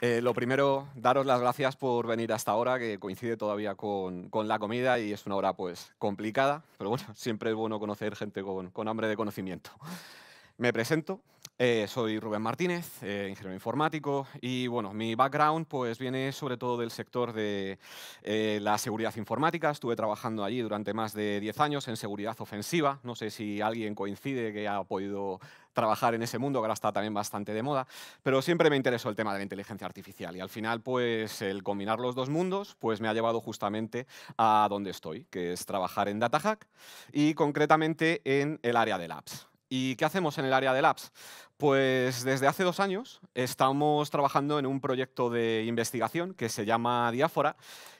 Eh, lo primero, daros las gracias por venir hasta ahora, que coincide todavía con, la comida y es una hora pues complicada, pero bueno, siempre es bueno conocer gente con, con hambre de conocimiento. Me presento, eh, soy Rubén Martínez, eh, ingeniero informático, y bueno, mi background pues, viene sobre todo del sector de eh, la seguridad informática. Estuve trabajando allí durante más de 10 años en seguridad ofensiva. No sé si alguien coincide que ha podido trabajar en ese mundo, que ahora está también bastante de moda, pero siempre me interesó el tema de la inteligencia artificial y al final pues el combinar los dos mundos pues me ha llevado justamente a donde estoy, que es trabajar en DataHack y concretamente en el área de labs. ¿Y qué hacemos en el área de labs? Pues desde hace dos años estamos trabajando en un proyecto de investigación que se llama Diáfora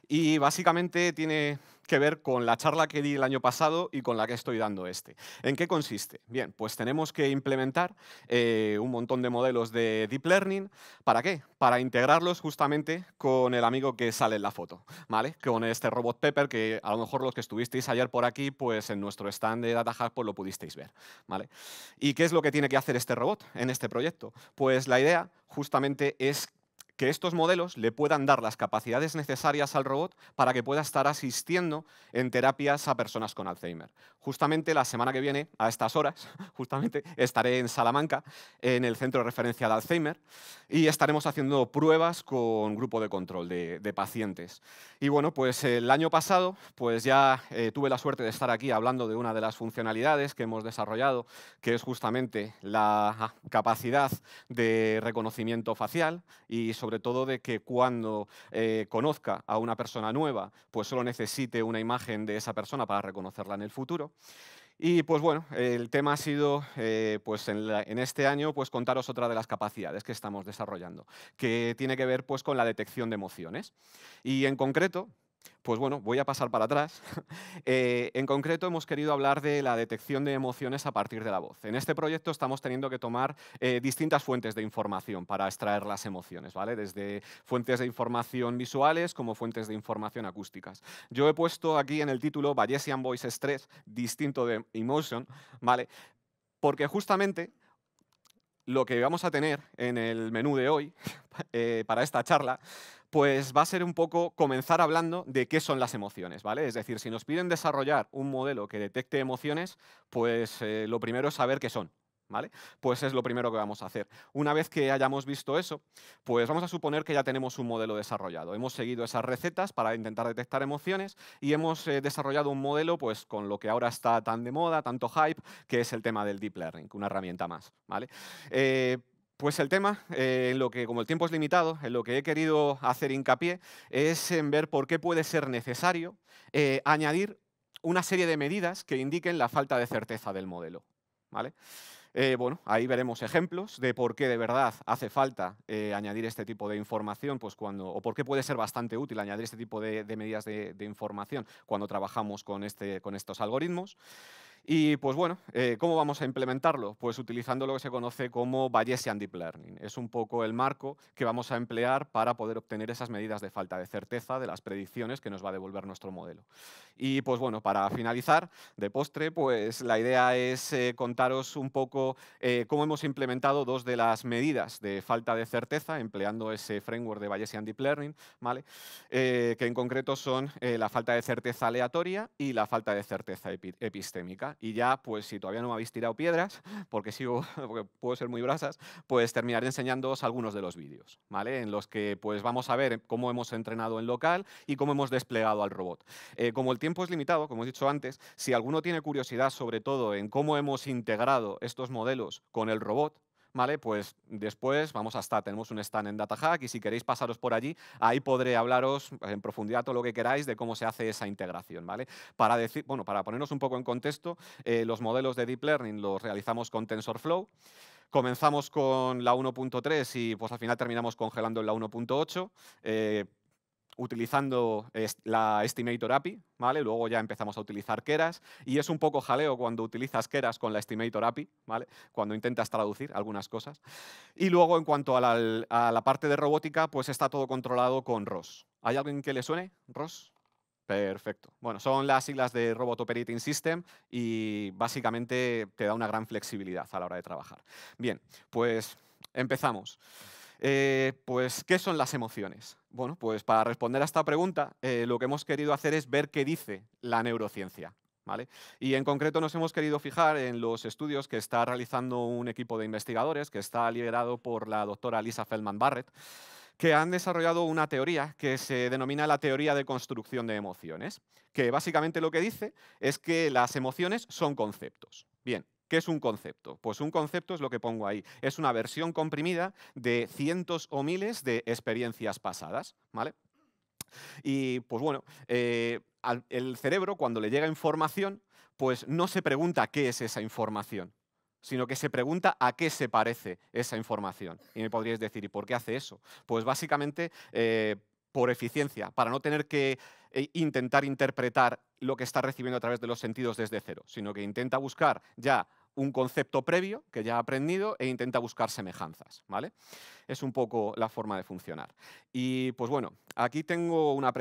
y básicamente tiene que ver con la charla que di el año pasado y con la que estoy dando este. ¿En qué consiste? Bien, pues tenemos que implementar eh, un montón de modelos de Deep Learning. ¿Para qué? Para integrarlos justamente con el amigo que sale en la foto, ¿vale? Con este robot Pepper que a lo mejor los que estuvisteis ayer por aquí, pues en nuestro stand de DataHack pues lo pudisteis ver, ¿vale? ¿Y qué es lo que tiene que hacer este robot en este proyecto? Pues la idea justamente es que estos modelos le puedan dar las capacidades necesarias al robot para que pueda estar asistiendo en terapias a personas con Alzheimer. Justamente la semana que viene, a estas horas, justamente estaré en Salamanca, en el Centro de Referencia de Alzheimer, y estaremos haciendo pruebas con grupo de control de, pacientes. Y bueno, pues el año pasado pues ya eh, tuve la suerte de estar aquí hablando de una de las funcionalidades que hemos desarrollado, que es justamente la ah, capacidad de reconocimiento facial y sobre todo de que cuando eh, conozca a una persona nueva, pues solo necesite una imagen de esa persona para reconocerla en el futuro. Y pues bueno, el tema ha sido, eh, pues en, en, este año, pues contaros otra de las capacidades que estamos desarrollando, que tiene que ver pues con la detección de emociones. Y en concreto, pues bueno, voy a pasar para atrás. Eh, en concreto, hemos querido hablar de la detección de emociones a partir de la voz. En este proyecto estamos teniendo que tomar eh, distintas fuentes de información para extraer las emociones, ¿vale? Desde fuentes de información visuales como fuentes de información acústicas. Yo he puesto aquí en el título Bayesian Voice Stress, distinto de Emotion, ¿vale? Porque justamente lo que vamos a tener en el menú de hoy eh, para esta charla pues va a ser un poco comenzar hablando de qué son las emociones, ¿vale? Es decir, si nos piden desarrollar un modelo que detecte emociones, pues eh, lo primero es saber qué son, ¿Vale? Pues es lo primero que vamos a hacer. Una vez que hayamos visto eso, pues vamos a suponer que ya tenemos un modelo desarrollado. Hemos seguido esas recetas para intentar detectar emociones y hemos eh, desarrollado un modelo pues, con lo que ahora está tan de moda, tanto hype, que es el tema del deep learning, una herramienta más, ¿vale? Eh, pues el tema, eh, en lo que como el tiempo es limitado, en lo que he querido hacer hincapié es en ver por qué puede ser necesario eh, añadir una serie de medidas que indiquen la falta de certeza del modelo. ¿vale? Eh, bueno, ahí veremos ejemplos de por qué de verdad hace falta añadir este tipo de información, pues cuando, o por qué puede ser bastante útil añadir este tipo de, medidas de, información cuando trabajamos con, este, con estos algoritmos. Y pues bueno, eh, ¿cómo vamos a implementarlo? Pues utilizando lo que se conoce como Bayesian Deep Learning. Es un poco el marco que vamos a emplear para poder obtener esas medidas de falta de certeza de las predicciones que nos va a devolver nuestro modelo. Y pues bueno, para finalizar, de postre, pues la idea es eh, contaros un poco eh, cómo hemos implementado dos de las medidas de falta de certeza empleando ese framework de Bayesian Deep Learning, ¿vale? que en concreto son la falta de certeza aleatoria y la falta de certeza epistémica y ya, pues si todavía no me habéis tirado piedras, porque, sigo, puedo ser muy brasas, pues terminaré enseñándoos algunos de los vídeos, ¿vale? En los que pues vamos a ver cómo hemos entrenado en local y cómo hemos desplegado al robot. Eh, como el tiempo es limitado, como he dicho antes, si alguno tiene curiosidad sobre todo en cómo hemos integrado estos modelos con el robot, pues después vamos hasta, tenemos un stand en DataHack y si queréis pasaros por allí, ahí podré hablaros en profundidad todo lo que queráis de cómo se hace esa integración, ¿vale? Para, decir, bueno, para ponernos un poco en contexto, eh, los modelos de Deep Learning los realizamos con TensorFlow. Comenzamos con la 1.3 y pues al final terminamos congelando en la 1.8 utilizando la Estimator API, ¿vale? Luego ya empezamos a utilizar Keras y es un poco jaleo cuando utilizas Keras con la Estimator API, ¿vale? Cuando intentas traducir algunas cosas. Y luego, en cuanto a la, a la parte de robótica, pues está todo controlado con ROS. ¿Hay alguien que le suene? ¿ROS? Perfecto. Bueno, son las siglas de Robot Operating System y básicamente te da una gran flexibilidad a la hora de trabajar. Bien, pues empezamos. Eh, pues, ¿qué son las emociones? Bueno, pues para responder a esta pregunta, eh, lo que hemos querido hacer es ver qué dice la neurociencia. ¿Vale? Y en concreto nos hemos querido fijar en los estudios que está realizando un equipo de investigadores que está liderado por la doctora Lisa Feldman Barrett, que han desarrollado una teoría que se denomina la teoría de construcción de emociones, que básicamente lo que dice es que las emociones son conceptos. Bien, ¿Qué es un concepto? Pues un concepto es lo que pongo ahí. Es una versión comprimida de cientos o miles de experiencias pasadas, ¿vale? Y pues bueno, eh, el cerebro cuando le llega información, pues no se pregunta qué es esa información, sino que se pregunta a qué se parece esa información. Y me podríais decir, ¿y por qué hace eso? Pues básicamente eh, por eficiencia, para no tener que eh, intentar interpretar lo que está recibiendo a través de los sentidos desde cero, sino que intenta buscar ya un concepto previo que ya ha aprendido e intenta buscar semejanzas, ¿vale? Es un poco la forma de funcionar. Y pues bueno, aquí tengo una,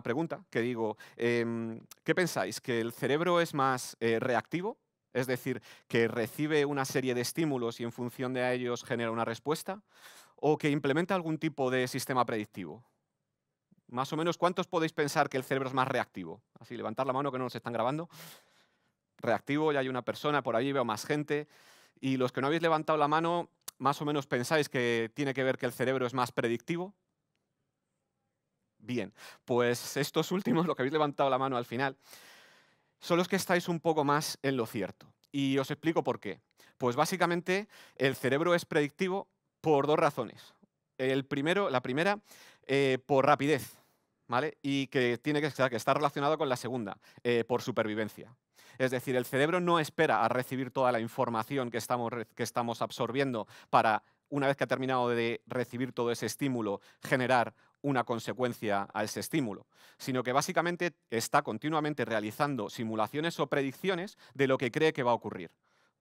pregunta que digo, em, ¿qué pensáis? ¿Que el cerebro es más eh, reactivo? Es decir, que recibe una serie de estímulos y en función de ellos genera una respuesta? ¿O que implementa algún tipo de sistema predictivo? Más o menos, ¿cuántos podéis pensar que el cerebro es más reactivo? Así, levantar la mano que no nos están grabando. Reactivo, ya hay una persona, por ahí veo más gente. Y los que no habéis levantado la mano, más o menos pensáis que tiene que ver que el cerebro es más predictivo. Bien, pues estos últimos, los que habéis levantado la mano al final, son los que estáis un poco más en lo cierto. Y os explico por qué. Pues básicamente el cerebro es predictivo por dos razones. El primero, la primera eh, por rapidez, ¿vale? Y que tiene que estar, está relacionado con la segunda, eh, por supervivencia. Es decir, el cerebro no espera a recibir toda la información que estamos absorbiendo para, una vez que ha terminado de recibir todo ese estímulo, generar una consecuencia a ese estímulo, sino que básicamente está continuamente realizando simulaciones o predicciones de lo que cree que va a ocurrir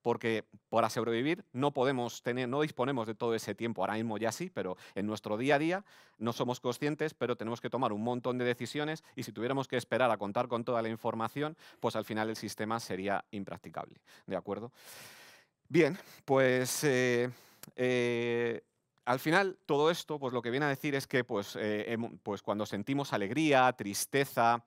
porque para sobrevivir no podemos tener, no disponemos de todo ese tiempo, ahora mismo ya sí, pero en nuestro día a día no somos conscientes, pero tenemos que tomar un montón de decisiones y si tuviéramos que esperar a contar con toda la información, pues al final el sistema sería impracticable, ¿de acuerdo? Bien, pues... Eh, eh, al final, todo esto, pues lo que viene a decir es que pues, eh, pues cuando sentimos alegría, tristeza,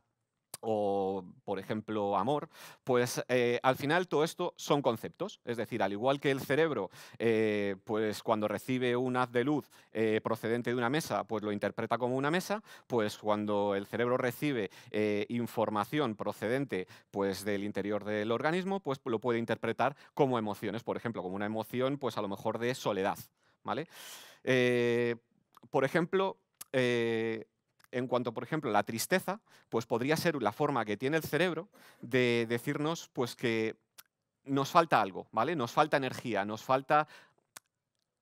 o, por ejemplo, amor, pues eh, al final todo esto son conceptos. Es decir, al igual que el cerebro, eh, pues cuando recibe un haz de luz eh, procedente de una mesa, pues lo interpreta como una mesa, pues cuando el cerebro recibe información procedente pues, del interior del organismo, pues lo puede interpretar como emociones, por ejemplo, como una emoción, pues a lo mejor de soledad. ¿vale? por ejemplo, en cuanto, por ejemplo, la tristeza, pues podría ser la forma que tiene el cerebro de decirnos pues, que nos falta algo, ¿vale? Nos falta energía, nos falta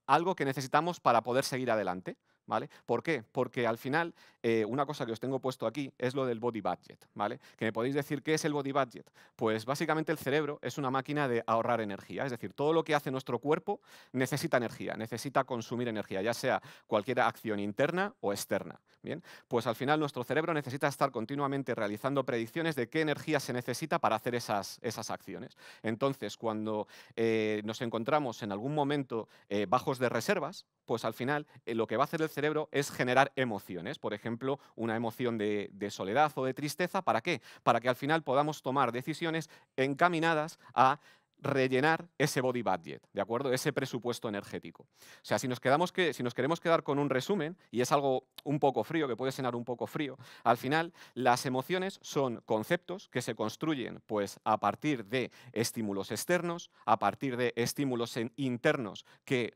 algo que necesitamos para poder seguir adelante. ¿Vale? ¿Por qué? Porque al final eh, una cosa que os tengo puesto aquí es lo del body budget, ¿vale? Que me podéis decir qué es el body budget. Pues básicamente el cerebro es una máquina de ahorrar energía, es decir, todo lo que hace nuestro cuerpo necesita energía, necesita consumir energía, ya sea cualquier acción interna o externa. Bien, pues al final nuestro cerebro necesita estar continuamente realizando predicciones de qué energía se necesita para hacer esas, esas acciones. Entonces, cuando eh, nos encontramos en algún momento eh, bajos de reservas, pues al final lo que va a hacer el cerebro es generar emociones, por ejemplo, ejemplo, una emoción de, soledad o de tristeza. ¿Para qué? Para que al final podamos tomar decisiones encaminadas a rellenar ese body budget, ¿de acuerdo? Ese presupuesto energético. O sea, si nos, quedamos que, si nos queremos quedar con un resumen, y es algo un poco frío, que puede sonar un poco frío, al final las emociones son conceptos que se construyen pues, a partir de estímulos externos, a partir de estímulos internos que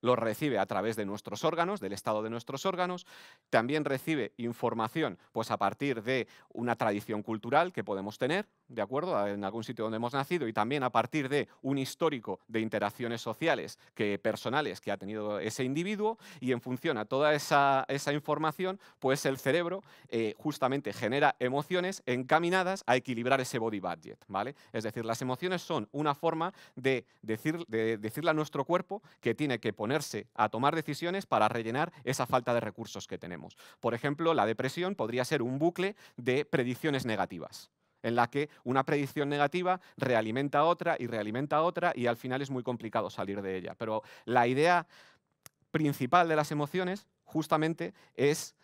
lo recibe a través de nuestros órganos, del estado de nuestros órganos, también recibe información pues a partir de una tradición cultural que podemos tener, ¿de acuerdo? En algún sitio donde hemos nacido y también a partir de un histórico de interacciones sociales que, personales que ha tenido ese individuo y en función a toda esa, información, pues el cerebro eh, justamente genera emociones encaminadas a equilibrar ese body budget, ¿vale? Es decir, las emociones son una forma de, decir, de decirle a nuestro cuerpo que tiene que poner ponerse a tomar decisiones para rellenar esa falta de recursos que tenemos. Por ejemplo, la depresión podría ser un bucle de predicciones negativas en la que una predicción negativa realimenta otra y realimenta otra y al final es muy complicado salir de ella. Pero la idea principal de las emociones justamente es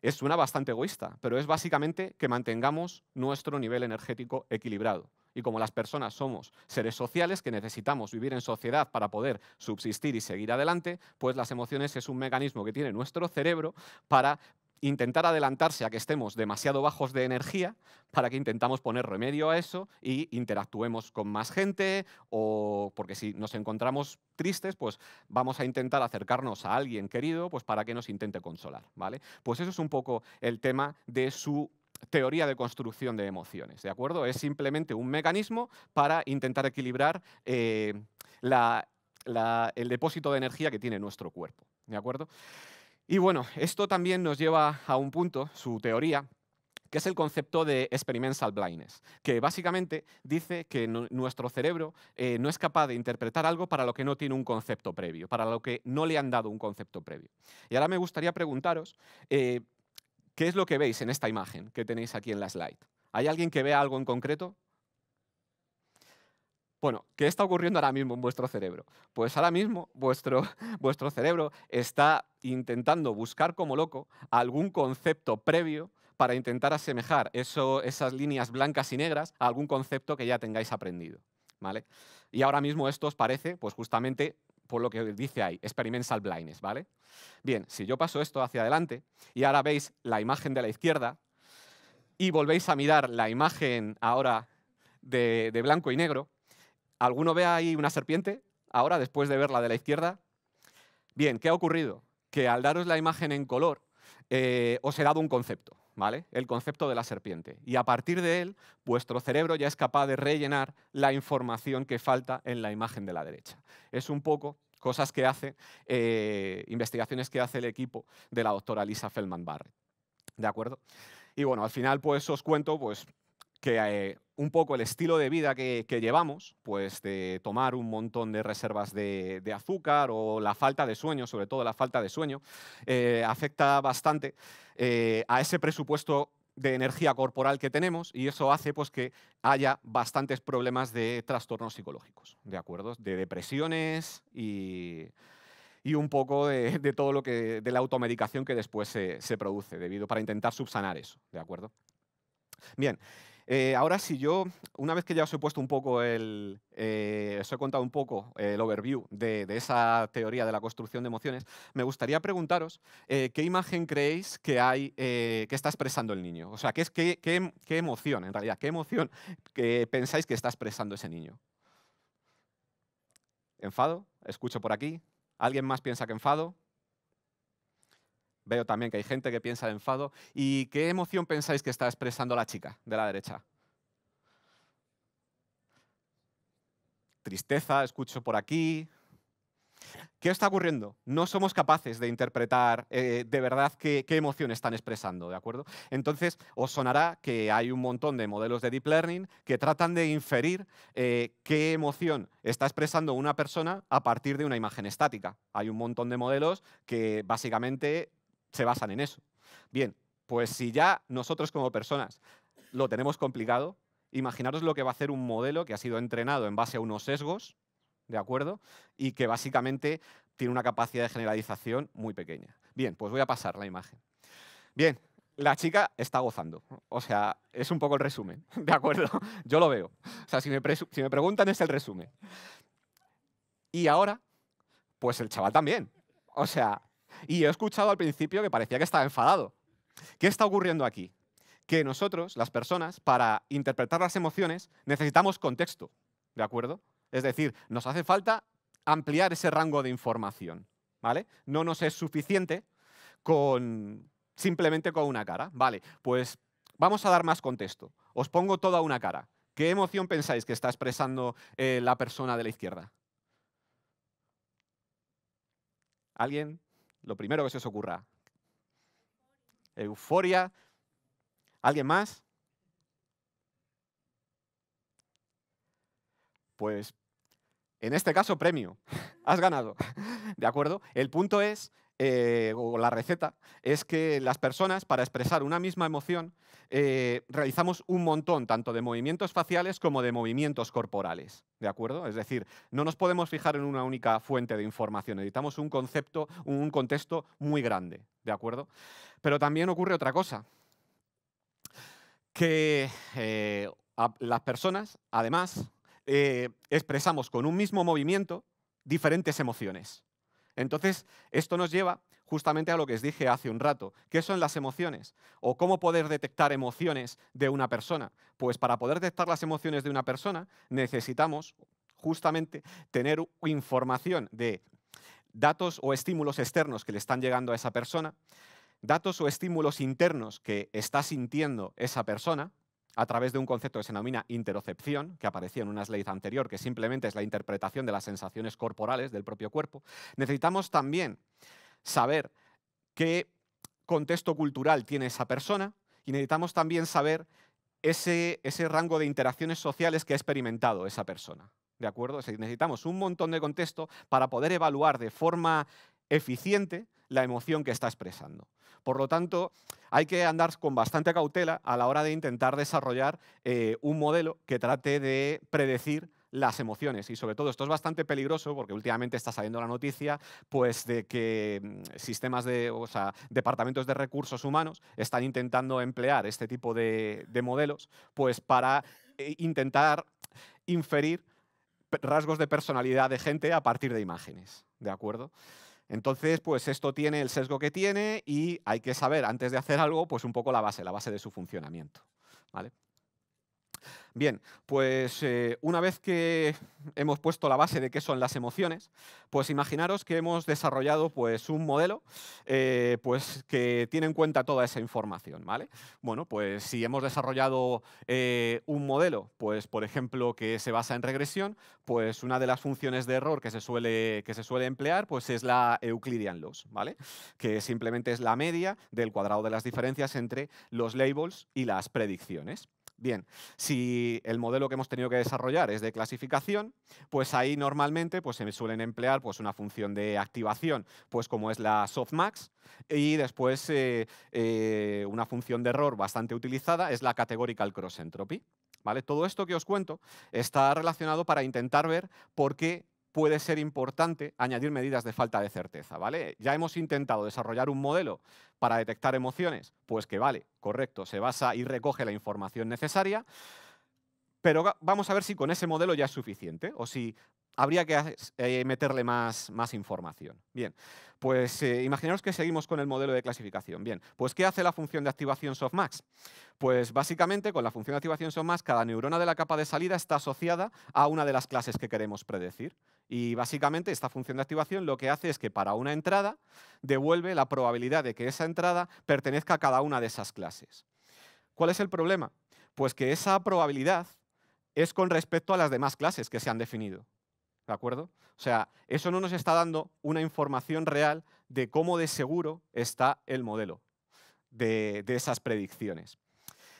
es una bastante egoísta, pero es básicamente que mantengamos nuestro nivel energético equilibrado. Y como las personas somos seres sociales que necesitamos vivir en sociedad para poder subsistir y seguir adelante, pues las emociones es un mecanismo que tiene nuestro cerebro para intentar adelantarse a que estemos demasiado bajos de energía para que intentamos poner remedio a eso y interactuemos con más gente o porque si nos encontramos tristes, pues vamos a intentar acercarnos a alguien querido pues para que nos intente consolar, ¿vale? Pues eso es un poco el tema de su teoría de construcción de emociones, ¿de acuerdo? Es simplemente un mecanismo para intentar equilibrar eh, el depósito de energía que tiene nuestro cuerpo, ¿de acuerdo? Y bueno, esto también nos lleva a un punto, su teoría, que es el concepto de experimental blindness, que básicamente dice que nuestro cerebro eh, no es capaz de interpretar algo para lo que no tiene un concepto previo, para lo que no le han dado un concepto previo. Y ahora me gustaría preguntaros, eh, ¿Qué es lo que veis en esta imagen que tenéis aquí en la slide? ¿Hay alguien que vea algo en concreto? Bueno, ¿qué está ocurriendo ahora mismo en vuestro cerebro? Pues ahora mismo vuestro, vuestro cerebro está intentando buscar como loco algún concepto previo para intentar asemejar eso, esas líneas blancas y negras a algún concepto que ya tengáis aprendido. ¿Vale? Y ahora mismo esto os parece, pues justamente por lo que dice ahí, experimental blindness, ¿vale? Bien, si yo paso esto hacia adelante y ahora veis la imagen de la izquierda y volvéis a mirar la imagen ahora de, blanco y negro, ¿alguno ve ahí una serpiente ahora después de verla de la izquierda? Bien, ¿qué ha ocurrido? Que al daros la imagen en color eh, os he dado un concepto. ¿vale? El concepto de la serpiente. Y a partir de él, vuestro cerebro ya es capaz de rellenar la información que falta en la imagen de la derecha. Es un poco cosas que hace, eh, investigaciones que hace el equipo de la doctora Lisa Feldman Barrett. ¿De acuerdo? Y bueno, al final pues os cuento pues que eh, un poco el estilo de vida que, llevamos, pues de tomar un montón de reservas de, azúcar o la falta de sueño, sobre todo la falta de sueño, eh, afecta bastante eh, a ese presupuesto de energía corporal que tenemos y eso hace pues, que haya bastantes problemas de trastornos psicológicos, ¿de acuerdo? De depresiones y, un poco de, todo lo que, de la automedicación que después se, se produce debido para intentar subsanar eso, ¿de acuerdo? Bien, eh, ahora, si yo, una vez que ya os he puesto un poco el. Eh, os he contado un poco el overview de, esa teoría de la construcción de emociones, me gustaría preguntaros eh, qué imagen creéis que hay, que está expresando el niño. O sea, qué, em, qué emoción, en realidad, qué emoción que pensáis que está expresando ese niño. ¿Enfado? Escucho por aquí. ¿Alguien más piensa que enfado? Veo también que hay gente que piensa de enfado. ¿Y qué emoción pensáis que está expresando la chica de la derecha? Tristeza, escucho por aquí. ¿Qué está ocurriendo? No somos capaces de interpretar eh, de verdad qué, emoción están expresando, ¿de acuerdo? Entonces, os sonará que hay un montón de modelos de deep learning que tratan de inferir eh, qué emoción está expresando una persona a partir de una imagen estática. Hay un montón de modelos que básicamente se basan en eso. Bien, pues si ya nosotros como personas lo tenemos complicado, imaginaros lo que va a hacer un modelo que ha sido entrenado en base a unos sesgos, ¿de acuerdo? Y que básicamente tiene una capacidad de generalización muy pequeña. Bien, pues voy a pasar la imagen. Bien, la chica está gozando. O sea, es un poco el resumen, ¿de acuerdo? Yo lo veo. O sea, si me, si me preguntan es el resumen. Y ahora, pues el chaval también. O sea, y he escuchado al principio que parecía que estaba enfadado. ¿Qué está ocurriendo aquí? Que nosotros, las personas, para interpretar las emociones necesitamos contexto, ¿de acuerdo? Es decir, nos hace falta ampliar ese rango de información, ¿vale? No nos es suficiente con simplemente con una cara, ¿vale? Pues vamos a dar más contexto. Os pongo toda una cara. ¿Qué emoción pensáis que está expresando eh, la persona de la izquierda? ¿Alguien? Lo primero que se os ocurra. Euforia. ¿Alguien más? Pues en este caso premio. Has ganado. ¿De acuerdo? El punto es eh, o la receta es que las personas, para expresar una misma emoción, eh, realizamos un montón tanto de movimientos faciales como de movimientos corporales. ¿De acuerdo? Es decir, no nos podemos fijar en una única fuente de información, necesitamos un concepto, un contexto muy grande. ¿De acuerdo? Pero también ocurre otra cosa, que eh, las personas, además, expresamos con un mismo movimiento diferentes emociones. Entonces, esto nos lleva justamente a lo que os dije hace un rato. ¿Qué son las emociones? ¿O cómo poder detectar emociones de una persona? Pues para poder detectar las emociones de una persona necesitamos justamente tener información de datos o estímulos externos que le están llegando a esa persona, datos o estímulos internos que está sintiendo esa persona, a través de un concepto que se denomina interocepción, que aparecía en una slide anterior, que simplemente es la interpretación de las sensaciones corporales del propio cuerpo. Necesitamos también saber qué contexto cultural tiene esa persona y necesitamos también saber ese, rango de interacciones sociales que ha experimentado esa persona. ¿De acuerdo? necesitamos un montón de contexto para poder evaluar de forma eficiente la emoción que está expresando. Por lo tanto, hay que andar con bastante cautela a la hora de intentar desarrollar eh, un modelo que trate de predecir las emociones y sobre todo esto es bastante peligroso porque últimamente está saliendo la noticia pues de que mm, sistemas de o sea, departamentos de recursos humanos están intentando emplear este tipo de, modelos pues para e, intentar inferir rasgos de personalidad de gente a partir de imágenes de acuerdo entonces, pues esto tiene el sesgo que tiene y hay que saber antes de hacer algo, pues un poco la base, la base de su funcionamiento. ¿vale? Bien, pues eh, una vez que hemos puesto la base de qué son las emociones, pues imaginaros que hemos desarrollado pues, un modelo eh, pues, que tiene en cuenta toda esa información. ¿vale? Bueno, pues si hemos desarrollado eh, un modelo, pues, por ejemplo, que se basa en regresión, pues una de las funciones de error que se suele, que se suele emplear pues, es la Euclidean loss, ¿vale? que simplemente es la media del cuadrado de las diferencias entre los labels y las predicciones. Bien, si el modelo que hemos tenido que desarrollar es de clasificación, pues ahí normalmente pues, se suelen emplear pues, una función de activación, pues como es la softmax, y después eh, eh, una función de error bastante utilizada es la categorical cross entropy. ¿Vale? Todo esto que os cuento está relacionado para intentar ver por qué puede ser importante añadir medidas de falta de certeza, ¿vale? Ya hemos intentado desarrollar un modelo para detectar emociones, pues que vale, correcto, se basa y recoge la información necesaria, pero vamos a ver si con ese modelo ya es suficiente o si habría que eh, meterle más, más, información. Bien, pues eh, imaginaros que seguimos con el modelo de clasificación. Bien, pues ¿qué hace la función de activación softmax? Pues básicamente con la función de activación softmax cada neurona de la capa de salida está asociada a una de las clases que queremos predecir. Y básicamente esta función de activación lo que hace es que para una entrada devuelve la probabilidad de que esa entrada pertenezca a cada una de esas clases. ¿Cuál es el problema? Pues que esa probabilidad es con respecto a las demás clases que se han definido. ¿De acuerdo? O sea, eso no nos está dando una información real de cómo de seguro está el modelo de, esas predicciones.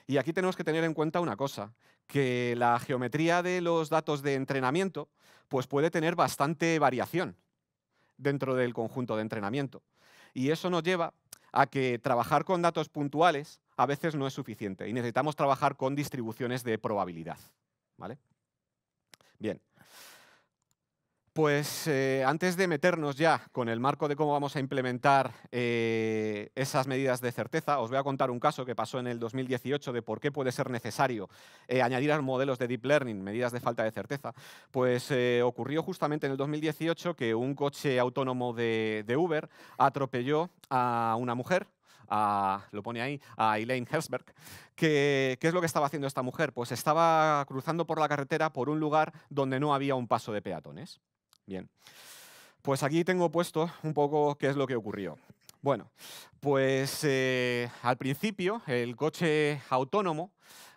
Y aquí tenemos que tener en cuenta una cosa, que la geometría de los datos de entrenamiento pues puede tener bastante variación dentro del conjunto de entrenamiento. Y eso nos lleva a que trabajar con datos puntuales a veces no es suficiente y necesitamos trabajar con distribuciones de probabilidad. ¿vale? Bien, pues eh, antes de meternos ya con el marco de cómo vamos a implementar eh, esas medidas de certeza, os voy a contar un caso que pasó en el 2018 de por qué puede ser necesario eh, añadir a los modelos de Deep Learning medidas de falta de certeza. Pues ocurrió justamente en el 2018 que un coche autónomo de, Uber atropelló a una mujer lo pone ahí, a Elaine Herzberg. ¿Qué es lo que estaba haciendo esta mujer? Pues estaba cruzando por la carretera por un lugar donde no había un paso de peatones. Bien. Pues aquí tengo puesto un poco qué es lo que ocurrió. Bueno, pues eh, al principio el coche autónomo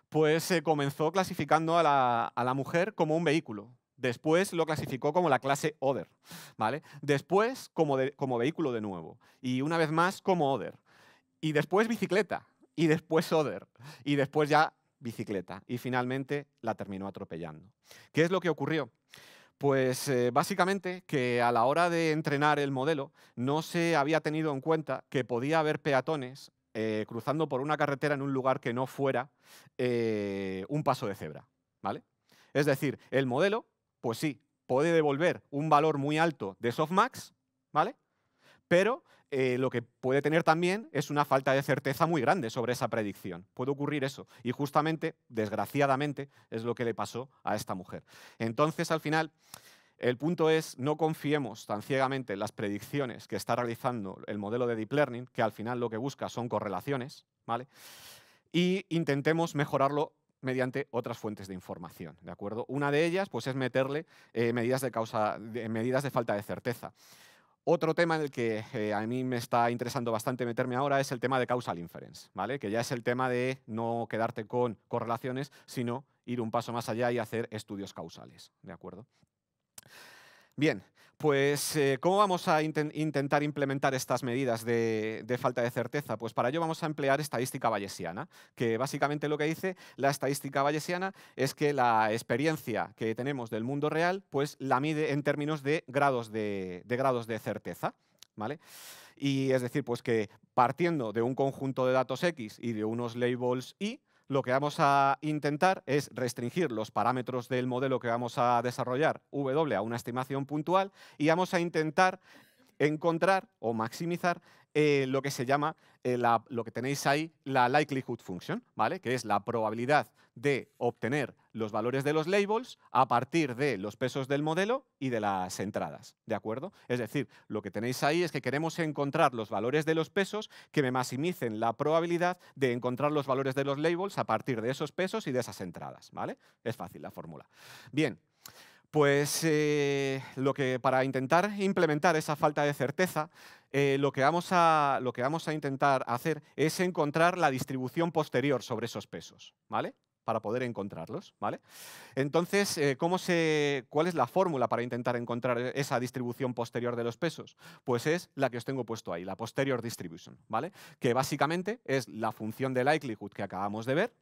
pues se comenzó clasificando a la, mujer como un vehículo, Después lo clasificó como la clase Other, ¿vale? Después como, como, vehículo de nuevo. Y una vez más como Other. Y después bicicleta. Y después Other. Y después ya bicicleta. Y finalmente la terminó atropellando. ¿Qué es lo que ocurrió? Pues eh, básicamente que a la hora de entrenar el modelo no se había tenido en cuenta que podía haber peatones eh, cruzando por una carretera en un lugar que no fuera eh, un paso de cebra. ¿vale? Es decir, el modelo, pues sí, puede devolver un valor muy alto de softmax, ¿vale? pero eh, lo que puede tener también es una falta de certeza muy grande sobre esa predicción. Puede ocurrir eso. Y justamente, desgraciadamente, es lo que le pasó a esta mujer. Entonces, al final, el punto es no confiemos tan ciegamente las predicciones que está realizando el modelo de Deep Learning, que al final lo que busca son correlaciones, ¿vale? Y intentemos mejorarlo mediante otras fuentes de información, ¿de acuerdo? Una de ellas pues, es meterle eh, medidas de falta de certeza. Otro tema en el que eh, a mí me está interesando bastante meterme ahora es el tema de causal inference, ¿vale? que ya es el tema de no quedarte con correlaciones, sino ir un paso más allá y hacer estudios causales. ¿De acuerdo? Bien, pues, eh, ¿cómo vamos a intentar implementar estas medidas de, falta de certeza? Pues para ello vamos a emplear estadística bayesiana, que básicamente lo que dice la estadística bayesiana es que la experiencia que tenemos del mundo real, pues la mide en términos de grados de, de grados de certeza. ¿Vale? Y es decir, pues que partiendo de un conjunto de datos X y de unos labels Y, lo que vamos a intentar es restringir los parámetros del modelo que vamos a desarrollar W a una estimación puntual y vamos a intentar encontrar o maximizar eh, lo que se llama, eh, lo que tenéis ahí, la likelihood function, ¿vale? que es la probabilidad de obtener los valores de los labels a partir de los pesos del modelo y de las entradas, ¿de acuerdo? Es decir, lo que tenéis ahí es que queremos encontrar los valores de los pesos que me maximicen la probabilidad de encontrar los valores de los labels a partir de esos pesos y de esas entradas, ¿vale? Es fácil la fórmula. Bien, pues eh, lo que para intentar implementar esa falta de certeza, eh, lo, que vamos a, lo que vamos a intentar hacer es encontrar la distribución posterior sobre esos pesos, ¿vale? para poder encontrarlos, ¿vale? Entonces, eh, ¿cuál es la fórmula para intentar encontrar eh, esa distribución posterior de los pesos? Pues es la que os tengo puesto ahí, la posterior distribution, ¿vale? Que básicamente es la función de likelihood que acabamos de ver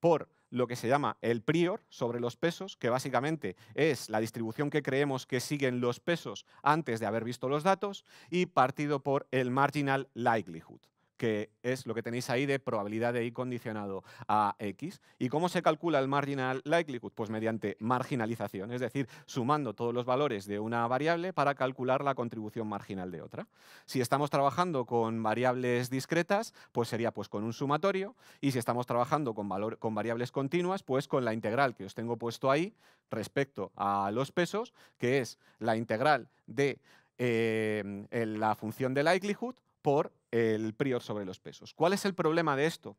por lo que se llama el prior sobre los pesos, que básicamente es la distribución que creemos que siguen los pesos antes de haber visto los datos, y partido por el marginal likelihood, que es lo que tenéis ahí de probabilidad de Y condicionado a X. ¿Y cómo se calcula el marginal likelihood? Pues mediante marginalización, es decir, sumando todos los valores de una variable para calcular la contribución marginal de otra. Si estamos trabajando con variables discretas, pues sería pues con un sumatorio, y si estamos trabajando con, con variables continuas, pues con la integral que os tengo puesto ahí respecto a los pesos, que es la integral de eh, la función de likelihood por el prior sobre los pesos. ¿Cuál es el problema de esto?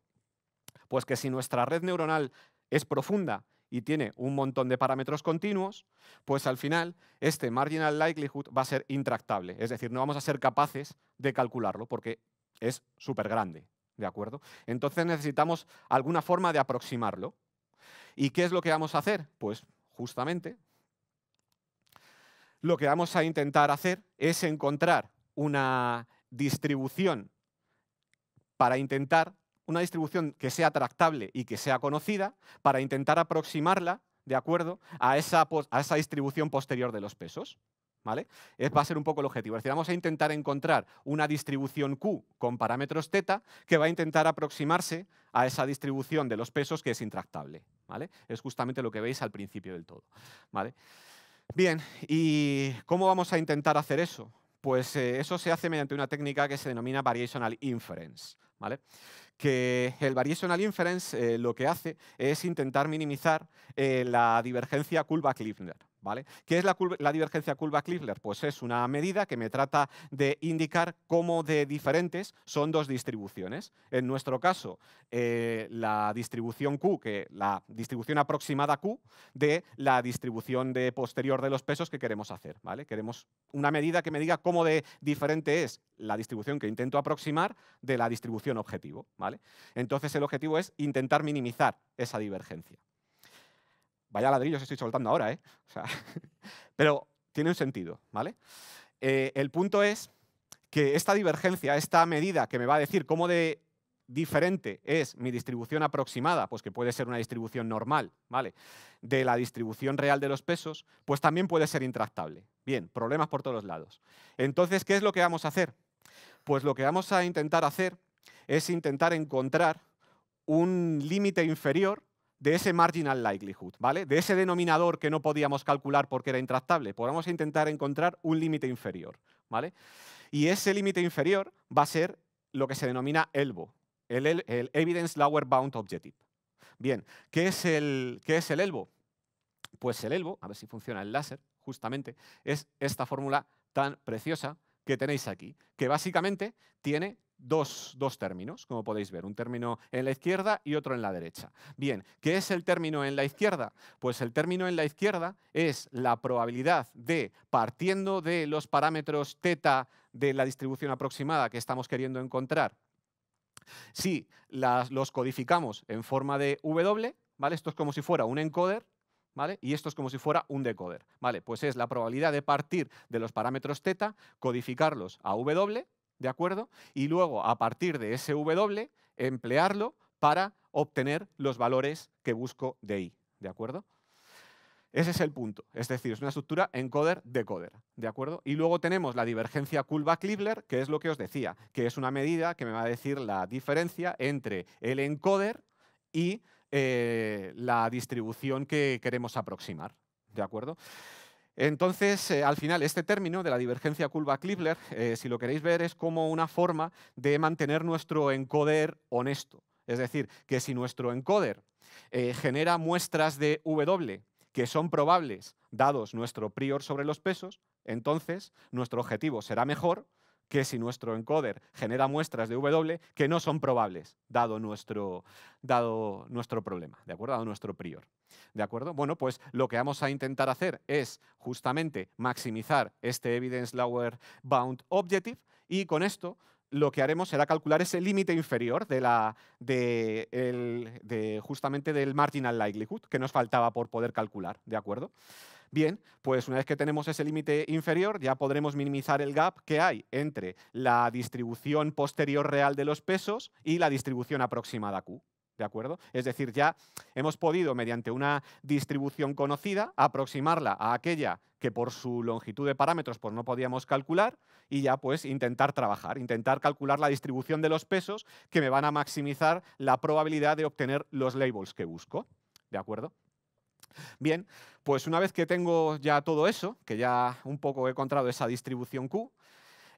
Pues que si nuestra red neuronal es profunda y tiene un montón de parámetros continuos, pues al final este marginal likelihood va a ser intractable. Es decir, no vamos a ser capaces de calcularlo porque es súper grande. ¿De acuerdo? Entonces necesitamos alguna forma de aproximarlo. ¿Y qué es lo que vamos a hacer? Pues justamente lo que vamos a intentar hacer es encontrar una distribución para intentar, una distribución que sea tractable y que sea conocida, para intentar aproximarla, ¿de acuerdo?, a esa, a esa distribución posterior de los pesos. ¿Vale? Va a ser un poco el objetivo. Es decir, vamos a intentar encontrar una distribución Q con parámetros teta que va a intentar aproximarse a esa distribución de los pesos que es intractable. ¿Vale? Es justamente lo que veis al principio del todo. ¿Vale? Bien, ¿y cómo vamos a intentar hacer eso? Pues eh, eso se hace mediante una técnica que se denomina variational inference. ¿vale? que el Variational Inference eh, lo que hace es intentar minimizar eh, la divergencia kullback leibler ¿Qué es la, divergencia curva-Cliffler? Pues es una medida que me trata de indicar cómo de diferentes son dos distribuciones. En nuestro caso, eh, la distribución Q, que la distribución aproximada Q, de la distribución de posterior de los pesos que queremos hacer, Queremos una medida que me diga cómo de diferente es la distribución que intento aproximar de la distribución objetivo, ¿vale? Entonces el objetivo es intentar minimizar esa divergencia. Vaya ladrillos estoy soltando ahora, ¿eh? pero tiene un sentido, ¿vale? Eh, el punto es que esta divergencia, esta medida que me va a decir cómo de diferente es mi distribución aproximada, pues que puede ser una distribución normal, ¿vale? De la distribución real de los pesos, pues también puede ser intractable. Bien, problemas por todos lados. Entonces, ¿qué es lo que vamos a hacer? Pues lo que vamos a intentar hacer es intentar encontrar un límite inferior de ese marginal likelihood, ¿vale? De ese denominador que no podíamos calcular porque era intractable. Podemos pues intentar encontrar un límite inferior, ¿vale? Y ese límite inferior va a ser lo que se denomina ELBO, el, Evidence Lower Bound Objective. Bien, ¿qué es, el, ¿qué es el ELBO? Pues el ELBO, a ver si funciona el láser, justamente, es esta fórmula tan preciosa que tenéis aquí, que básicamente tiene dos, términos, como podéis ver, un término en la izquierda y otro en la derecha. Bien, ¿qué es el término en la izquierda? Pues el término en la izquierda es la probabilidad de, partiendo de los parámetros teta de la distribución aproximada que estamos queriendo encontrar, si los codificamos en forma de W, ¿vale? Esto es como si fuera un encoder, ¿Vale? Y esto es como si fuera un decoder, ¿vale? Pues es la probabilidad de partir de los parámetros teta, codificarlos a W, ¿De acuerdo? Y luego, a partir de ese W, emplearlo para obtener los valores que busco de I. ¿De acuerdo? Ese es el punto. Es decir, es una estructura encoder-decoder. ¿De acuerdo? Y luego tenemos la divergencia kullback klibler que es lo que os decía, que es una medida que me va a decir la diferencia entre el encoder y eh, la distribución que queremos aproximar. ¿De acuerdo? Entonces, eh, al final, este término de la divergencia curva klibler eh, si lo queréis ver, es como una forma de mantener nuestro encoder honesto. Es decir, que si nuestro encoder eh, genera muestras de W que son probables, dados nuestro prior sobre los pesos, entonces nuestro objetivo será mejor que si nuestro encoder genera muestras de W que no son probables, dado nuestro, dado nuestro problema, ¿de acuerdo? Dado nuestro prior. ¿De acuerdo? Bueno, pues lo que vamos a intentar hacer es justamente maximizar este Evidence Lower Bound Objective y con esto lo que haremos será calcular ese límite inferior de la, de, de justamente del marginal likelihood que nos faltaba por poder calcular, ¿de acuerdo? Bien, pues una vez que tenemos ese límite inferior, ya podremos minimizar el gap que hay entre la distribución posterior real de los pesos y la distribución aproximada Q. ¿De acuerdo? Es decir, ya hemos podido, mediante una distribución conocida, aproximarla a aquella que por su longitud de parámetros pues, no podíamos calcular y ya pues intentar trabajar, intentar calcular la distribución de los pesos que me van a maximizar la probabilidad de obtener los labels que busco. ¿De acuerdo? Bien, pues una vez que tengo ya todo eso, que ya un poco he encontrado esa distribución Q,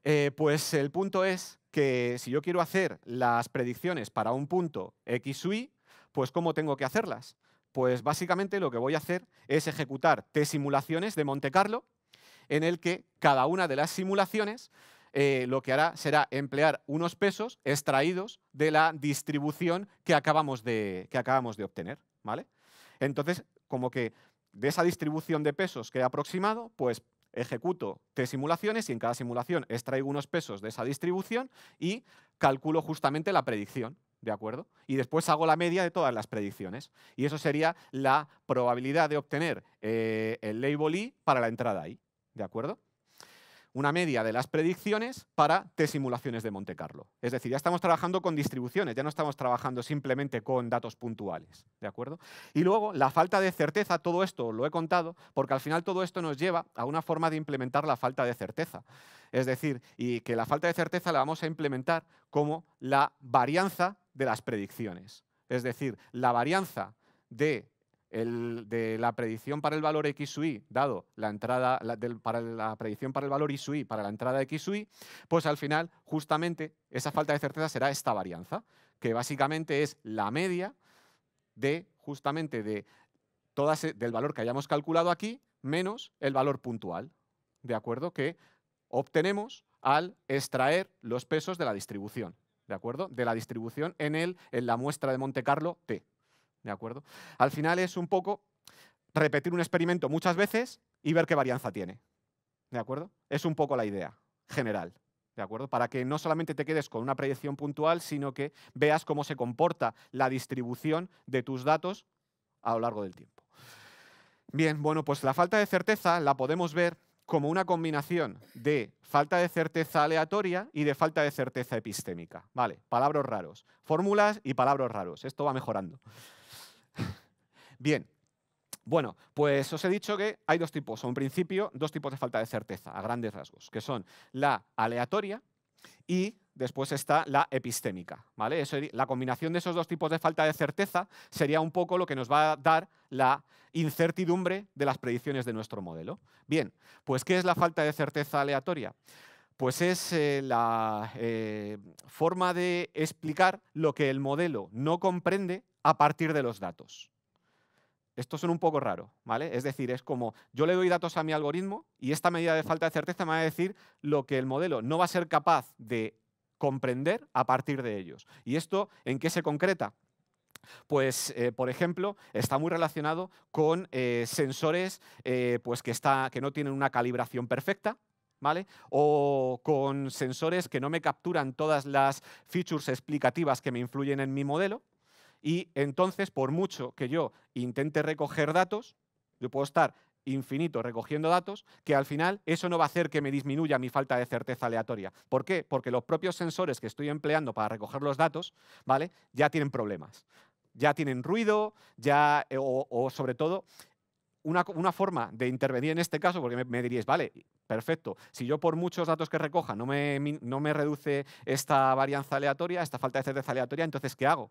eh, pues el punto es que si yo quiero hacer las predicciones para un punto X Y, pues ¿cómo tengo que hacerlas? Pues básicamente lo que voy a hacer es ejecutar T simulaciones de Monte Carlo, en el que cada una de las simulaciones eh, lo que hará será emplear unos pesos extraídos de la distribución que acabamos de, que acabamos de obtener. ¿vale? Entonces, como que de esa distribución de pesos que he aproximado, pues ejecuto tres simulaciones y en cada simulación extraigo unos pesos de esa distribución y calculo justamente la predicción, ¿de acuerdo? Y después hago la media de todas las predicciones. Y eso sería la probabilidad de obtener eh, el label I e para la entrada I, ¿de acuerdo? una media de las predicciones para T simulaciones de Monte Carlo. Es decir, ya estamos trabajando con distribuciones, ya no estamos trabajando simplemente con datos puntuales, ¿de acuerdo? Y luego, la falta de certeza, todo esto lo he contado, porque al final todo esto nos lleva a una forma de implementar la falta de certeza. Es decir, y que la falta de certeza la vamos a implementar como la varianza de las predicciones. Es decir, la varianza de el de la predicción para el valor x y dado la entrada para la predicción para el valor y para la entrada x pues al final justamente esa falta de certeza será esta varianza, que básicamente es la media de justamente de todas del valor que hayamos calculado aquí menos el valor puntual, ¿de acuerdo? Que obtenemos al extraer los pesos de la distribución, ¿de acuerdo? De la distribución en el en la muestra de Monte Carlo T. ¿De acuerdo? Al final es un poco repetir un experimento muchas veces y ver qué varianza tiene. ¿De acuerdo? Es un poco la idea general. ¿De acuerdo? Para que no solamente te quedes con una proyección puntual, sino que veas cómo se comporta la distribución de tus datos a lo largo del tiempo. Bien, bueno, pues la falta de certeza la podemos ver como una combinación de falta de certeza aleatoria y de falta de certeza epistémica. Vale, palabras raros, fórmulas y palabras raros. Esto va mejorando. Bien, bueno, pues os he dicho que hay dos tipos, o en principio, dos tipos de falta de certeza, a grandes rasgos, que son la aleatoria y después está la epistémica. ¿vale? la combinación de esos dos tipos de falta de certeza sería un poco lo que nos va a dar la incertidumbre de las predicciones de nuestro modelo. Bien, pues ¿qué es la falta de certeza aleatoria? Pues es eh, la eh, forma de explicar lo que el modelo no comprende a partir de los datos. Esto son un poco raro, ¿vale? Es decir, es como yo le doy datos a mi algoritmo y esta medida de falta de certeza me va a decir lo que el modelo no va a ser capaz de comprender a partir de ellos. ¿Y esto en qué se concreta? Pues, eh, por ejemplo, está muy relacionado con eh, sensores eh, pues que, está, que no tienen una calibración perfecta, ¿vale? O con sensores que no me capturan todas las features explicativas que me influyen en mi modelo, y entonces, por mucho que yo intente recoger datos, yo puedo estar infinito recogiendo datos, que al final eso no va a hacer que me disminuya mi falta de certeza aleatoria. ¿Por qué? Porque los propios sensores que estoy empleando para recoger los datos, ¿vale? Ya tienen problemas. Ya tienen ruido, ya, eh, o, o sobre todo, una, forma de intervenir en este caso, porque me, dirías diríais, vale, perfecto, si yo por muchos datos que recoja no me, no me reduce esta varianza aleatoria, esta falta de certeza aleatoria, entonces ¿qué hago?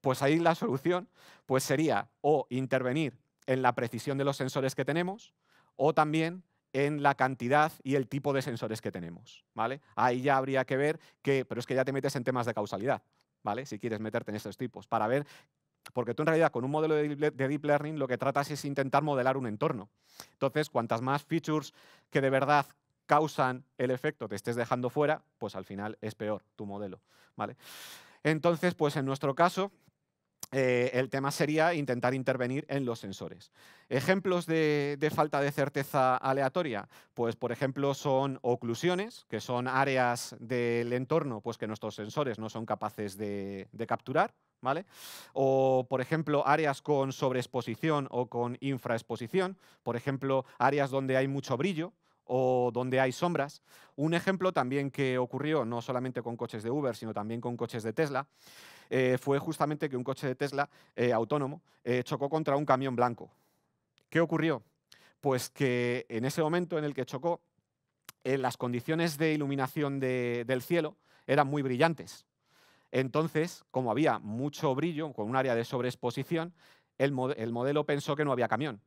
Pues ahí la solución pues sería o intervenir en la precisión de los sensores que tenemos o también en la cantidad y el tipo de sensores que tenemos. ¿vale? Ahí ya habría que ver que, pero es que ya te metes en temas de causalidad. ¿Vale? Si quieres meterte en estos tipos, para ver porque tú en realidad con un modelo de deep learning lo que tratas es intentar modelar un entorno. Entonces, cuantas más features que de verdad causan el efecto te estés dejando fuera, pues al final es peor tu modelo. ¿vale? Entonces, pues en nuestro caso, eh, el tema sería intentar intervenir en los sensores. Ejemplos de, falta de certeza aleatoria, pues por ejemplo son oclusiones, que son áreas del entorno pues, que nuestros sensores no son capaces de, de capturar. ¿Vale? O, por ejemplo, áreas con sobreexposición o con infraexposición, por ejemplo, áreas donde hay mucho brillo, o donde hay sombras. Un ejemplo también que ocurrió no solamente con coches de Uber, sino también con coches de Tesla, eh, fue justamente que un coche de Tesla eh, autónomo eh, chocó contra un camión blanco. ¿Qué ocurrió? Pues que en ese momento en el que chocó, las condiciones de iluminación del cielo eran muy brillantes. Entonces, como había mucho brillo, con un área de sobreexposición, el, modelo pensó que no había camión.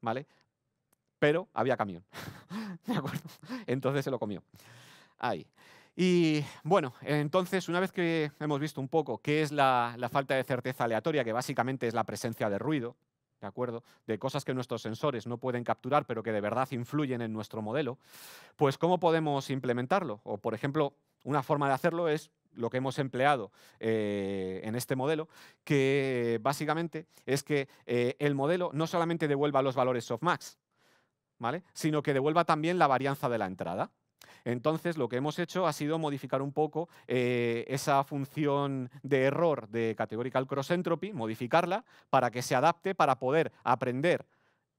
¿Vale? Pero había camión. Entonces se lo comió. Ahí. Y bueno, entonces una vez que hemos visto un poco qué es la, falta de certeza aleatoria, que básicamente es la presencia de ruido, ¿de acuerdo? De cosas que nuestros sensores no pueden capturar, pero que de verdad influyen en nuestro modelo, pues ¿cómo podemos implementarlo? O, por ejemplo, una forma de hacerlo es lo que hemos empleado eh, en este modelo, que básicamente es que eh, el modelo no solamente devuelva los valores softmax, ¿vale? sino que devuelva también la varianza de la entrada. Entonces, lo que hemos hecho ha sido modificar un poco eh, esa función de error de Categorical Cross Entropy, modificarla para que se adapte para poder aprender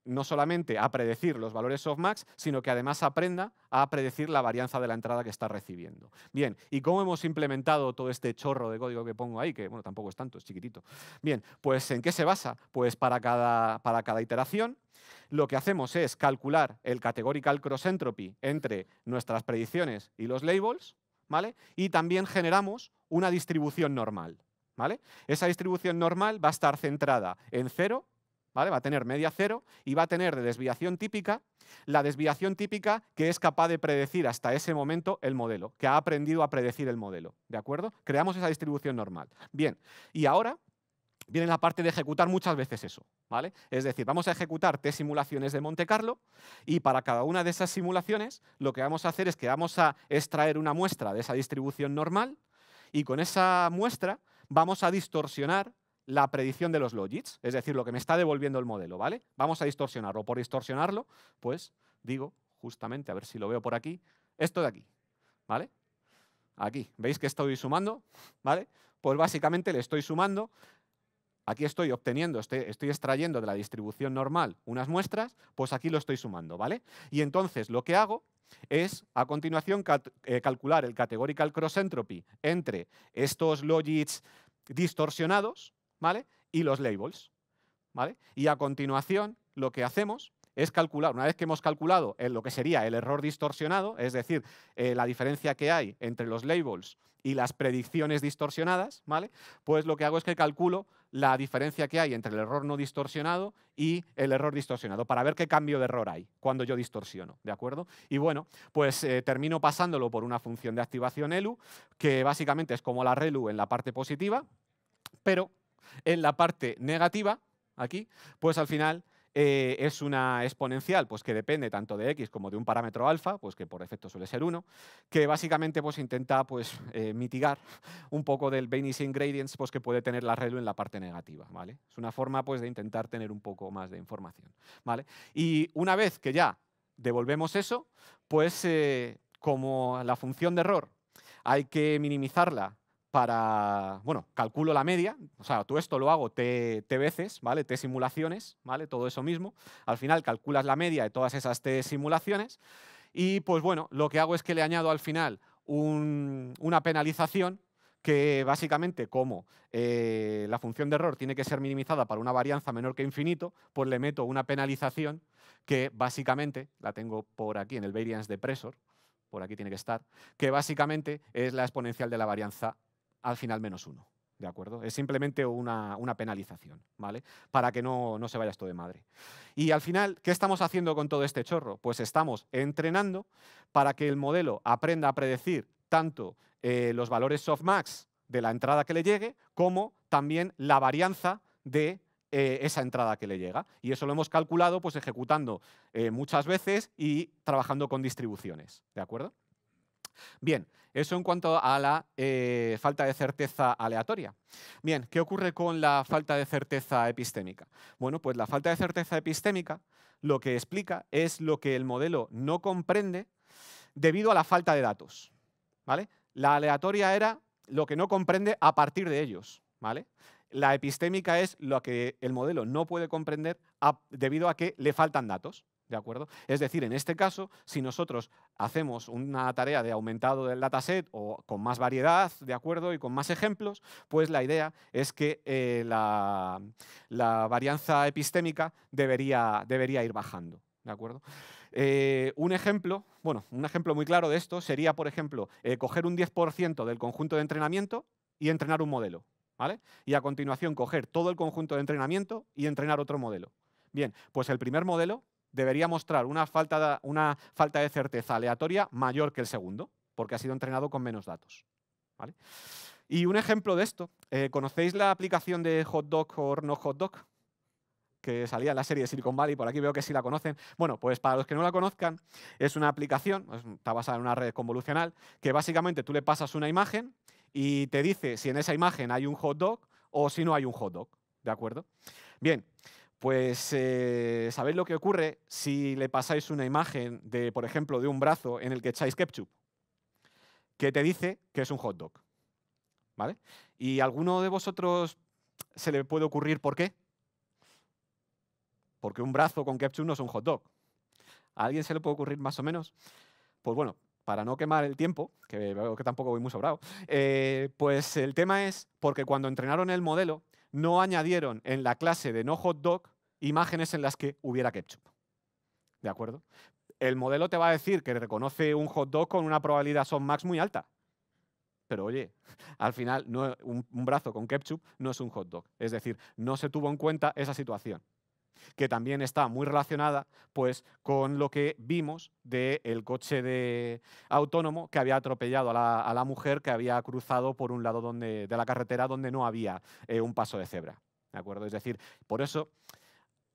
no solamente a predecir los valores max, sino que además aprenda a predecir la varianza de la entrada que está recibiendo. Bien, ¿y cómo hemos implementado todo este chorro de código que pongo ahí? Que bueno, tampoco es tanto, es chiquitito. Bien, pues ¿en qué se basa? Pues para cada, para cada iteración lo que hacemos es calcular el categorical cross entropy entre nuestras predicciones y los labels, ¿vale? Y también generamos una distribución normal. ¿Vale? Esa distribución normal va a estar centrada en cero Va a tener media cero y va a tener de desviación típica la desviación típica que es capaz de predecir hasta ese momento el modelo, que ha aprendido a predecir el modelo, ¿de acuerdo? Creamos esa distribución normal. Bien, y ahora viene la parte de ejecutar muchas veces eso, ¿vale? Es decir, vamos a ejecutar T simulaciones de Monte Carlo y para cada una de esas simulaciones lo que vamos a hacer es que vamos a extraer una muestra de esa distribución normal y con esa muestra vamos a distorsionar la predicción de los logits, es decir, lo que me está devolviendo el modelo, ¿vale? Vamos a distorsionarlo. Por distorsionarlo, pues digo, justamente, a ver si lo veo por aquí, esto de aquí, ¿vale? Aquí, ¿veis que estoy sumando? ¿Vale? Pues básicamente le estoy sumando, aquí estoy obteniendo, este, estoy, extrayendo de la distribución normal unas muestras, pues aquí lo estoy sumando, ¿vale? Y entonces lo que hago es a continuación eh, calcular el categorical cross entropy entre estos logits distorsionados, ¿vale? Y los labels, ¿vale? Y a continuación lo que hacemos es calcular, una vez que hemos calculado lo que sería el error distorsionado, es decir, eh, la diferencia que hay entre los labels y las predicciones distorsionadas, ¿vale? Pues lo que hago es que calculo la diferencia que hay entre el error no distorsionado y el error distorsionado, para ver qué cambio de error hay cuando yo distorsiono, ¿de acuerdo? Y bueno, pues eh, termino pasándolo por una función de activación ELU, que básicamente es como la ReLU en la parte positiva, pero en la parte negativa, aquí, pues al final eh, es una exponencial pues que depende tanto de x como de un parámetro alfa, pues que por efecto suele ser 1, que básicamente pues, intenta pues, eh, mitigar un poco del vanishing gradients pues, que puede tener la ReLU en la parte negativa. ¿vale? Es una forma pues, de intentar tener un poco más de información. ¿vale? Y una vez que ya devolvemos eso, pues eh, como la función de error hay que minimizarla para, bueno, calculo la media, o sea, tú esto lo hago t, veces, ¿vale? T simulaciones, ¿vale? Todo eso mismo. Al final calculas la media de todas esas t simulaciones y pues bueno, lo que hago es que le añado al final una penalización que básicamente como eh, la función de error tiene que ser minimizada para una varianza menor que infinito, pues le meto una penalización que básicamente, la tengo por aquí en el variance depressor, por aquí tiene que estar, que básicamente es la exponencial de la varianza al final menos uno. ¿De acuerdo? Es simplemente una, penalización, ¿vale? Para que no, se vaya esto de madre. Y al final, ¿qué estamos haciendo con todo este chorro? Pues estamos entrenando para que el modelo aprenda a predecir tanto eh, los valores softmax de la entrada que le llegue, como también la varianza de eh, esa entrada que le llega. Y eso lo hemos calculado pues, ejecutando eh, muchas veces y trabajando con distribuciones. ¿De acuerdo? Bien, eso en cuanto a la eh, falta de certeza aleatoria. Bien, ¿qué ocurre con la falta de certeza epistémica? Bueno, pues la falta de certeza epistémica lo que explica es lo que el modelo no comprende debido a la falta de datos. ¿vale? La aleatoria era lo que no comprende a partir de ellos. ¿vale? La epistémica es lo que el modelo no puede comprender debido a que le faltan datos. ¿De acuerdo? Es decir, en este caso, si nosotros hacemos una tarea de aumentado del dataset o con más variedad, ¿de acuerdo? Y con más ejemplos, pues la idea es que eh, la, varianza epistémica debería, debería ir bajando. ¿De acuerdo? Eh, un ejemplo, bueno, un ejemplo muy claro de esto sería, por ejemplo, eh, coger un 10% del conjunto de entrenamiento y entrenar un modelo, ¿vale? Y a continuación coger todo el conjunto de entrenamiento y entrenar otro modelo. Bien, pues el primer modelo debería mostrar una falta, de, una falta de certeza aleatoria mayor que el segundo, porque ha sido entrenado con menos datos. Y un ejemplo de esto, eh, ¿conocéis la aplicación de hot dog o No hot dog? que salía en la serie Silicon Valley, por aquí veo que sí la conocen. Bueno, pues para los que no la conozcan, es una aplicación, está basada en una red convolucional, que básicamente tú le pasas una imagen y te dice si en esa imagen hay un hot dog o si no hay un hot dog, ¿de acuerdo? Bien, pues eh, sabéis lo que ocurre si le pasáis una imagen de, por ejemplo, de un brazo en el que echáis ketchup, que te dice que es un hot dog. ¿Vale? ¿Y a alguno de vosotros se le puede ocurrir por qué? Porque un brazo con ketchup no es un hot dog. ¿A alguien se le puede ocurrir más o menos? Pues bueno, para no quemar el tiempo, que veo que tampoco voy muy sobrado, eh, pues el tema es porque cuando entrenaron el modelo, no añadieron en la clase de no hot dog imágenes en las que hubiera ketchup. ¿De acuerdo? El modelo te va a decir que reconoce un hot dog con una probabilidad softmax muy alta. Pero oye, al final no, un brazo con ketchup no es un hot dog. Es decir, no se tuvo en cuenta esa situación que también está muy relacionada pues, con lo que vimos del coche de autónomo que había atropellado a la, mujer que había cruzado por un lado de la carretera donde no había eh, un paso de cebra. ¿de acuerdo? Es decir, por eso,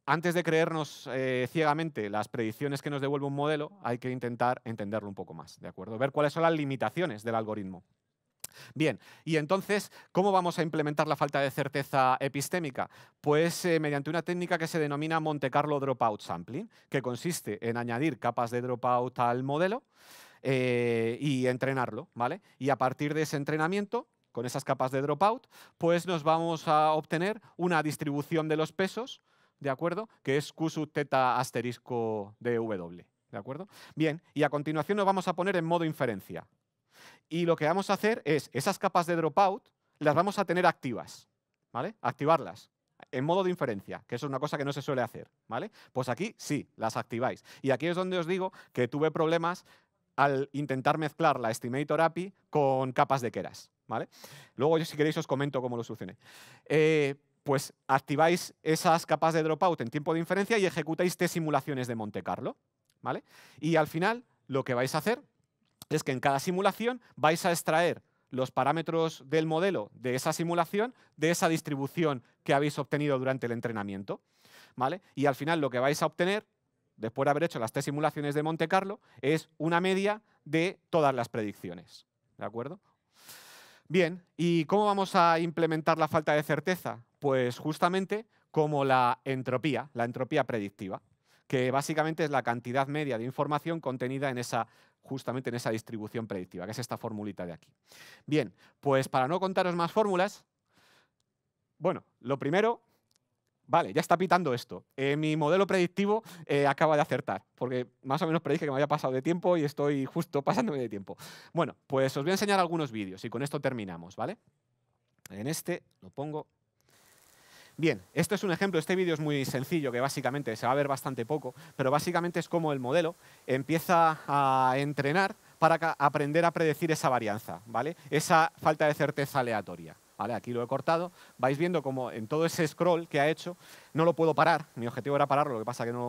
antes de creernos eh, ciegamente las predicciones que nos devuelve un modelo, hay que intentar entenderlo un poco más, ¿de acuerdo? ver cuáles son las limitaciones del algoritmo. Bien, y entonces, ¿cómo vamos a implementar la falta de certeza epistémica? Pues eh, mediante una técnica que se denomina Monte Carlo Dropout Sampling, que consiste en añadir capas de dropout al modelo eh, y entrenarlo, ¿vale? Y a partir de ese entrenamiento con esas capas de dropout, pues nos vamos a obtener una distribución de los pesos, ¿de acuerdo? Que es Q sub teta asterisco de W, ¿de acuerdo? Bien, y a continuación nos vamos a poner en modo inferencia, y lo que vamos a hacer es esas capas de dropout las vamos a tener activas, ¿vale? Activarlas en modo de inferencia, que eso es una cosa que no se suele hacer, ¿vale? Pues aquí sí, las activáis. Y aquí es donde os digo que tuve problemas al intentar mezclar la Estimator API con capas de Keras, ¿vale? Luego yo si queréis os comento cómo lo solucioné. Eh, pues activáis esas capas de dropout en tiempo de inferencia y ejecutáis T simulaciones de Monte Carlo, ¿vale? Y al final lo que vais a hacer es que en cada simulación vais a extraer los parámetros del modelo de esa simulación, de esa distribución que habéis obtenido durante el entrenamiento. ¿vale? Y al final lo que vais a obtener, después de haber hecho las tres simulaciones de Monte Carlo, es una media de todas las predicciones. ¿De acuerdo? Bien, ¿y cómo vamos a implementar la falta de certeza? Pues justamente como la entropía, la entropía predictiva, que básicamente es la cantidad media de información contenida en esa justamente en esa distribución predictiva, que es esta formulita de aquí. Bien, pues para no contaros más fórmulas, bueno, lo primero, vale, ya está pitando esto. Eh, mi modelo predictivo eh, acaba de acertar, porque más o menos predije que me había pasado de tiempo y estoy justo pasándome de tiempo. Bueno, pues os voy a enseñar algunos vídeos y con esto terminamos, ¿vale? En este lo pongo Bien, esto es un ejemplo, este vídeo es muy sencillo, que básicamente se va a ver bastante poco, pero básicamente es como el modelo empieza a entrenar para aprender a predecir esa varianza, ¿vale? esa falta de certeza aleatoria. Vale, aquí lo he cortado. Vais viendo cómo en todo ese scroll que ha hecho, no lo puedo parar. Mi objetivo era pararlo, lo que pasa que no,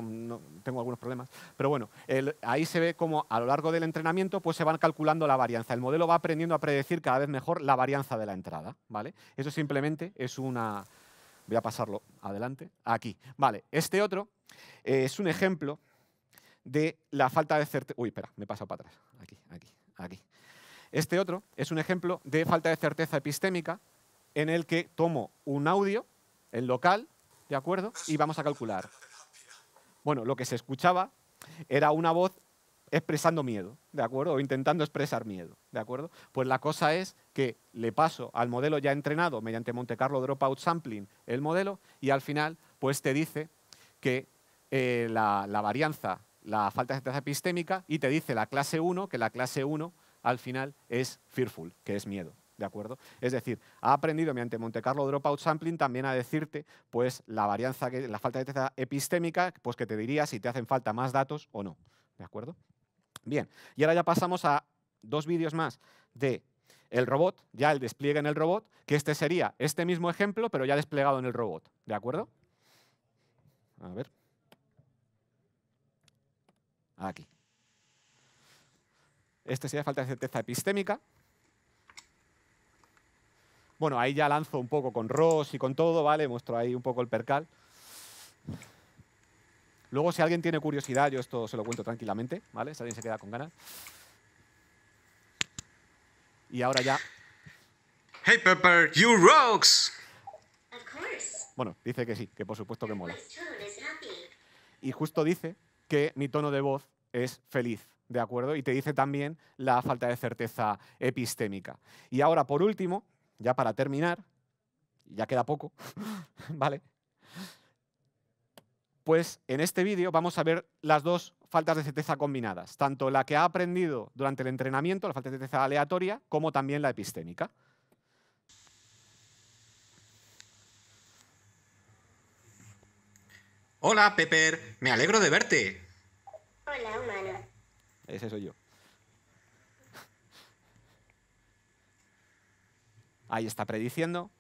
tengo algunos problemas. Pero bueno, ahí se ve cómo a lo largo del entrenamiento pues se van calculando la varianza. El modelo va aprendiendo a predecir cada vez mejor la varianza de la entrada. ¿vale? Eso simplemente es una, Voy a pasarlo adelante. Aquí. Vale, este otro eh, es un ejemplo de la falta de certeza. Uy, espera, me he para atrás. Aquí, aquí, aquí. Este otro es un ejemplo de falta de certeza epistémica en el que tomo un audio, el local, ¿de acuerdo? Y vamos a calcular. Bueno, lo que se escuchaba era una voz expresando miedo, ¿de acuerdo? O intentando expresar miedo, ¿de acuerdo? Pues la cosa es que le paso al modelo ya entrenado mediante Monte Carlo Dropout Sampling el modelo y al final pues te dice que eh, la, varianza, la falta de certeza epistémica y te dice la clase 1, que la clase 1 al final es fearful, que es miedo. ¿De acuerdo? Es decir, ha aprendido mediante Monte Carlo Dropout Sampling también a decirte pues, la varianza, la falta de certeza epistémica, pues que te diría si te hacen falta más datos o no. ¿De acuerdo? Bien, y ahora ya pasamos a dos vídeos más de el robot, ya el despliegue en el robot, que este sería este mismo ejemplo, pero ya desplegado en el robot, ¿de acuerdo? A ver. Aquí. Este sería falta de certeza epistémica. Bueno, ahí ya lanzo un poco con ROS y con todo, ¿vale? Muestro ahí un poco el percal. Luego, si alguien tiene curiosidad, yo esto se lo cuento tranquilamente, ¿vale? Si alguien se queda con ganas. Y ahora ya... Hey Pepper, you rocks! Bueno, dice que sí, que por supuesto que mola. Y justo dice que mi tono de voz es feliz, ¿de acuerdo? Y te dice también la falta de certeza epistémica. Y ahora, por último, ya para terminar, ya queda poco, ¿vale? Pues en este vídeo vamos a ver las dos faltas de certeza combinadas, tanto la que ha aprendido durante el entrenamiento, la falta de certeza aleatoria, como también la epistémica. Hola, Pepper, me alegro de verte. Hola, humano. Ese soy yo. Ahí está prediciendo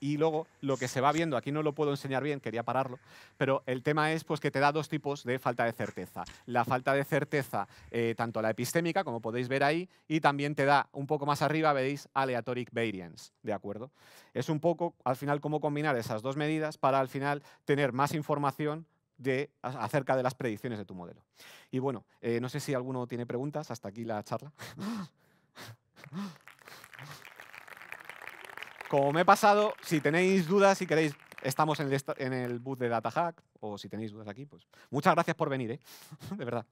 y luego, lo que se va viendo, aquí no lo puedo enseñar bien, quería pararlo, pero el tema es pues, que te da dos tipos de falta de certeza. La falta de certeza, eh, tanto la epistémica, como podéis ver ahí, y también te da, un poco más arriba, veis, aleatoric variance, ¿de acuerdo? Es un poco, al final, cómo combinar esas dos medidas para, al final, tener más información de, acerca de las predicciones de tu modelo. Y bueno, eh, no sé si alguno tiene preguntas, hasta aquí la charla. Como me he pasado, si tenéis dudas, si queréis, estamos en el, boot en el booth de DataHack, o si tenéis dudas aquí, pues muchas gracias por venir, ¿eh? de verdad.